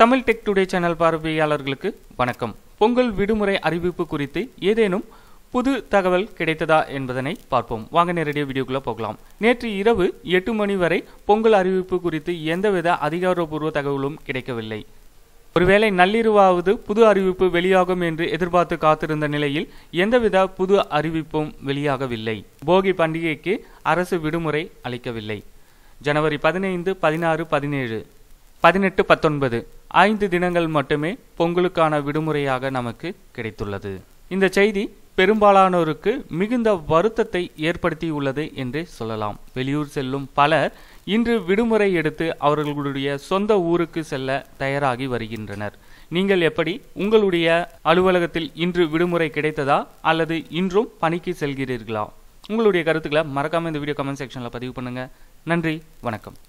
Tamil tech today channel பார்வையாளர்களுக்கு வணக்கம் பொங்கல் விடுமுறை அறிவிப்பு குறித்து ஏதேனும் புது தகவல் கிடைத்ததா என்பதனை பார்ப்போம் வாங்க நேரடியாக வீடியோக்குள்ளே போகலாம் நேற்று இரவு எட்டு மணி வரை பொங்கல் அறிவிப்பு குறித்து எந்தவித அதிகாரப்பூர்வ தகவலும் கிடைக்கவில்லை ஒருவேளை நள்ளிரவாவது புது அறிவிப்பு வெளியாகும் என்று எதிர்பார்த்து காத்திருந்த நிலையில் எந்தவித புது அறிவிப்பும் வெளியாகவில்லை போகி பண்டிகைக்கு அரசு விடுமுறை அளிக்கவில்லை ஜனவரி பதினைந்து பதினாறு பதினேழு பதினெட்டு பத்தொன்பது ஐந்து தினங்கள் மட்டுமே பொங்கலுக்கான விடுமுறையாக நமக்கு கிடைத்துள்ளது இந்த செய்தி பெரும்பாலானோருக்கு மிகுந்த வருத்தத்தை ஏற்படுத்தியுள்ளது என்றே சொல்லலாம் வெளியூர் செல்லும் பலர் இன்று விடுமுறை எடுத்து அவர்களுடைய சொந்த ஊருக்கு செல்ல தயாராகி வருகின்றனர் நீங்கள் எப்படி உங்களுடைய அலுவலகத்தில் இன்று விடுமுறை கிடைத்ததா அல்லது இன்றும் பணிக்கு செல்கிறீர்களா உங்களுடைய கருத்துக்களை மறக்காமல் இந்த வீடியோ கமெண்ட் செக்ஷனில் பதிவு பண்ணுங்கள் நன்றி வணக்கம்